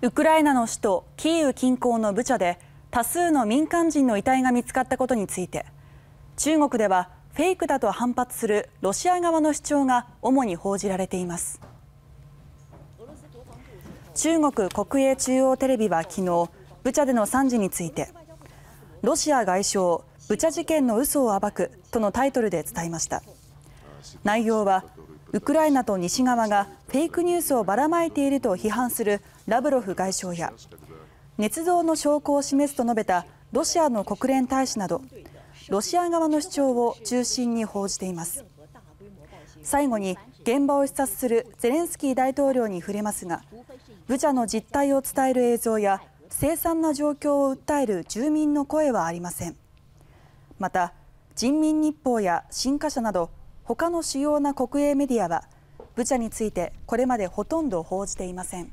ウクライナの首都キーウ近郊のブチャで多数の民間人の遺体が見つかったことについて中国ではフェイクだと反発するロシア側の主張が主に報じられています中国国営中央テレビは昨日ブチャでの惨事についてロシア外相ブチャ事件の嘘を暴くとのタイトルで伝えました内容はウクライナと西側がフェイクニュースをばらまいていると批判するラブロフ外相や捏造の証拠を示すと述べたロシアの国連大使などロシア側の主張を中心に報じています最後に現場を視察するゼレンスキー大統領に触れますがブチャの実態を伝える映像や凄惨な状況を訴える住民の声はありませんまた人民日報や新華社など他の主要な国営メディアはブチャについてこれまでほとんど報じていません。